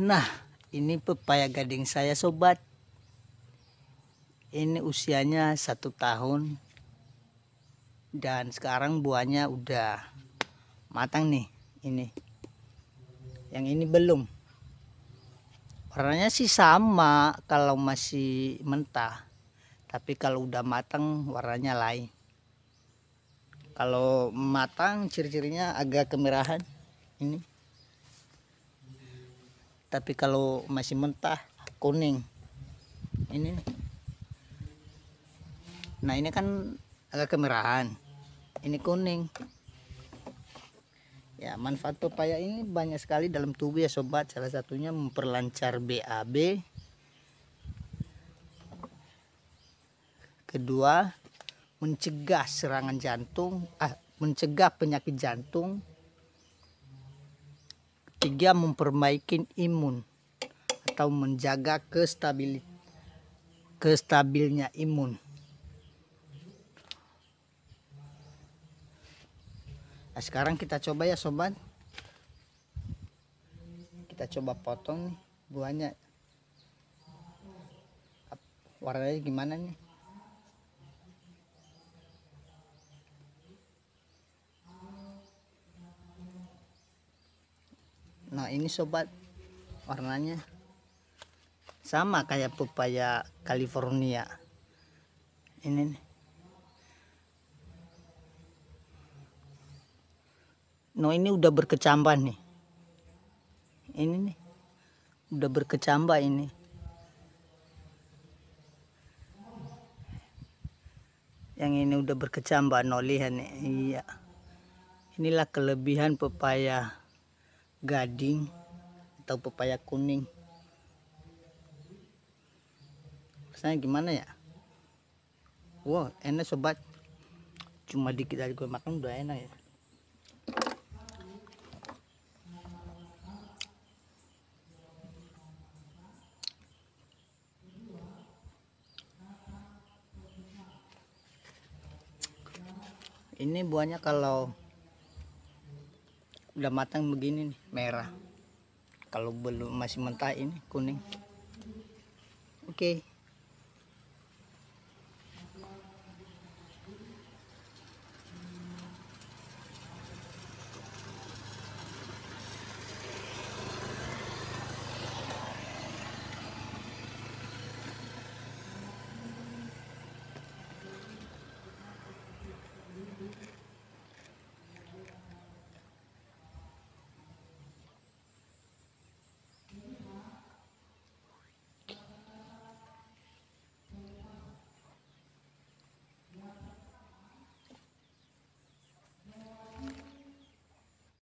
Nah, ini pepaya gading saya sobat. Ini usianya satu tahun. Dan sekarang buahnya udah matang nih. Ini. Yang ini belum. Warnanya sih sama kalau masih mentah. Tapi kalau udah matang warnanya lain. Kalau matang ciri-cirinya agak kemerahan. Ini tapi kalau masih mentah kuning ini nih. nah ini kan agak kemerahan ini kuning ya manfaat pepaya ini banyak sekali dalam tubuh ya sobat salah satunya memperlancar BAB kedua mencegah serangan jantung ah, mencegah penyakit jantung Ketiga, memperbaiki imun atau menjaga kestabil kestabilnya imun. Nah, sekarang kita coba ya sobat. Kita coba potong nih buahnya. Warnanya gimana nih? nah ini sobat warnanya sama kayak pepaya California ini nih. no ini udah berkecambah nih ini nih udah berkecambah ini yang ini udah berkecambah no nih iya inilah kelebihan pepaya gading atau pepaya kuning rasanya gimana ya wow enak sobat cuma dikit aja gue makan udah enak ya ini buahnya kalau udah matang begini nih merah kalau belum masih mentah ini kuning oke okay.